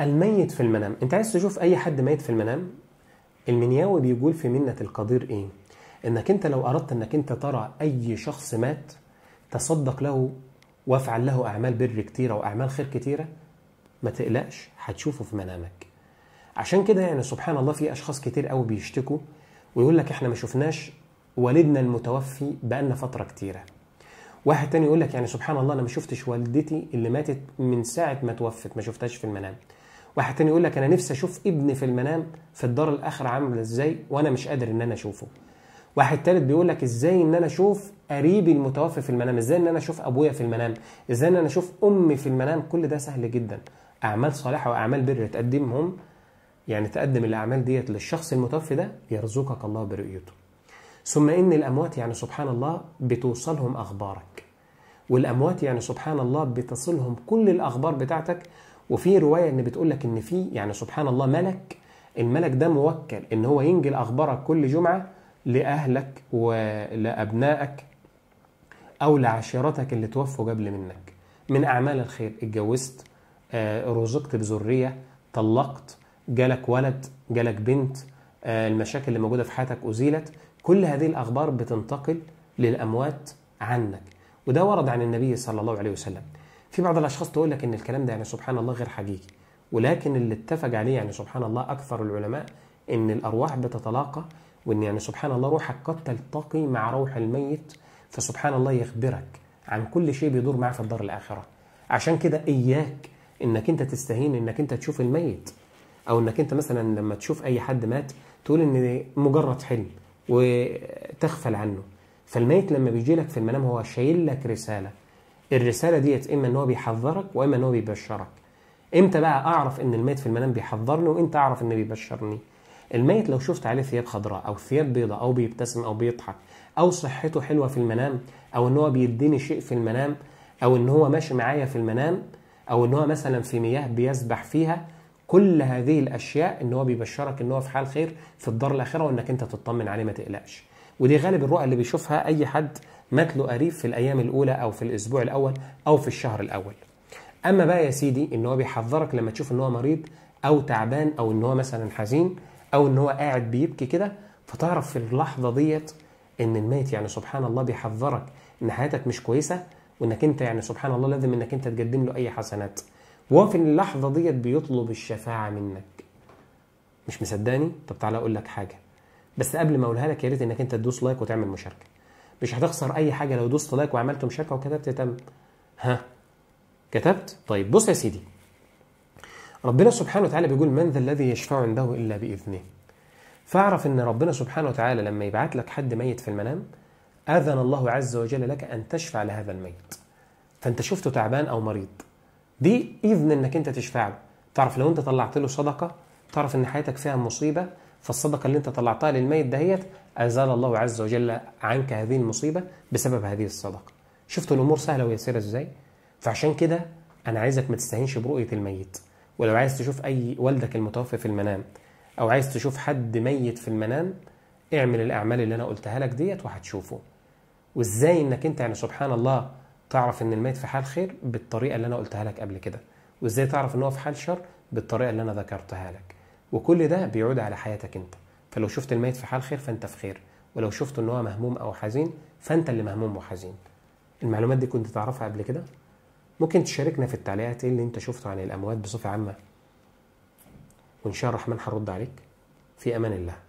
الميت في المنام انت عايز تشوف اي حد ميت في المنام المنياوي بيقول في منة القدير ايه انك انت لو اردت انك انت ترى اي شخص مات تصدق له وافعل له اعمال بر كتيرة واعمال خير كتيرة ما تقلقش هتشوفه في منامك عشان كده يعني سبحان الله في اشخاص كتير قوي بيشتكوا ويقول لك احنا ما شفناش والدنا المتوفي بقالنا فترة كتيرة واحد تاني يقول لك يعني سبحان الله انا ما شفتش والدتي اللي ماتت من ساعة ما توفت ما شفتهاش في المنام واحد تاني يقول لك انا نفسي اشوف ابني في المنام في الدار الاخره عامله ازاي وانا مش قادر ان انا اشوفه واحد تالت بيقول لك ازاي ان انا اشوف قريبي المتوفي في المنام ازاي ان انا اشوف ابويا في المنام ازاي ان انا اشوف امي في المنام كل ده سهل جدا اعمال صالحه واعمال بر تقدمهم يعني تقدم الاعمال ديت للشخص المتوفي ده يرزقك الله برؤيته ثم ان الاموات يعني سبحان الله بتوصلهم اخبارك والاموات يعني سبحان الله بتصلهم كل الاخبار بتاعتك وفي روايه ان بتقول لك ان في يعني سبحان الله ملك الملك ده موكل ان هو ينجل اخبارك كل جمعه لاهلك ولابنائك او لعشيرتك اللي توفوا قبل منك من اعمال الخير اتجوزت آه، رزقت بذريه طلقت جالك ولد جالك بنت آه، المشاكل اللي موجوده في حياتك ازيلت كل هذه الاخبار بتنتقل للاموات عنك وده ورد عن النبي صلى الله عليه وسلم في بعض الاشخاص تقول لك ان الكلام ده يعني سبحان الله غير حقيقي ولكن اللي اتفق عليه يعني سبحان الله اكثر العلماء ان الارواح بتتلاقى وان يعني سبحان الله روحك قد تلتقي مع روح الميت فسبحان الله يخبرك عن كل شيء بيدور معاه في الدار الاخره عشان كده اياك انك انت تستهين انك انت تشوف الميت او انك انت مثلا لما تشوف اي حد مات تقول ان مجرد حلم وتغفل عنه فالميت لما بيجي لك في المنام هو شايل لك رساله الرساله ديت اما ان هو بيحذرك واما ان هو بيبشرك امتى بقى اعرف ان الميت في المنام بيحذرني وامتى اعرف انه بيبشرني الميت لو شفت عليه ثياب خضراء او ثياب بيضاء او بيبتسم او بيضحك او صحته حلوه في المنام او ان هو بيديني شيء في المنام او ان هو ماشي معايا في المنام او ان هو مثلا في مياه بيسبح فيها كل هذه الاشياء ان هو بيبشرك ان هو في حال خير في الدار الاخره وانك انت تطمن عليه ما تقلقش ودي غالب الرؤى اللي بيشوفها اي حد مات له قريب في الايام الاولى او في الاسبوع الاول او في الشهر الاول اما بقى يا سيدي ان هو بيحذرك لما تشوف ان هو مريض او تعبان او ان هو مثلا حزين او ان هو قاعد بيبكي كده فتعرف في اللحظه ديت ان الميت يعني سبحان الله بيحذرك ان حياتك مش كويسه وانك انت يعني سبحان الله لازم انك انت تقدم له اي حسنات وهو في اللحظه ديت بيطلب الشفاعه منك مش مصدقني طب تعالى اقول لك حاجه بس قبل ما اقولها لك يا ريت انك انت تدوس لايك وتعمل مشاركه مش هتخسر اي حاجه لو دوست لايك وعملت مشاركه وكتبت تم ها كتبت طيب بص يا سيدي ربنا سبحانه وتعالى بيقول من ذا الذي يشفع عنده الا باذنه فاعرف ان ربنا سبحانه وتعالى لما يبعت لك حد ميت في المنام اذن الله عز وجل لك ان تشفع لهذا الميت فانت شفته تعبان او مريض دي اذن انك انت تشفع له تعرف لو انت طلعت له صدقه تعرف ان حياتك فيها مصيبه فالصدقة اللي انت طلعتها للميت دهيت أزال الله عز وجل عنك هذه المصيبة بسبب هذه الصدقة شفتوا الأمور سهلة ويسيرة إزاي فعشان كده أنا عايزك ما تستهينش برؤية الميت ولو عايز تشوف أي والدك المتوفى في المنام أو عايز تشوف حد ميت في المنام اعمل الأعمال اللي أنا قلتها لك ديت وهتشوفه وإزاي إنك أنت يعني سبحان الله تعرف إن الميت في حال خير بالطريقة اللي أنا قلتها لك قبل كده وإزاي تعرف إن هو في حال شر بالطريقة اللي أنا ذكرتها لك وكل ده بيعود على حياتك انت فلو شفت الميت في حال خير فانت في خير ولو شفت ان هو مهموم او حزين فانت اللي مهموم وحزين المعلومات دي كنت تعرفها قبل كده ممكن تشاركنا في التعليقات ايه اللي انت شفته عن الاموات بصفه عامه وان شاء الله الرحمن هرد عليك في امان الله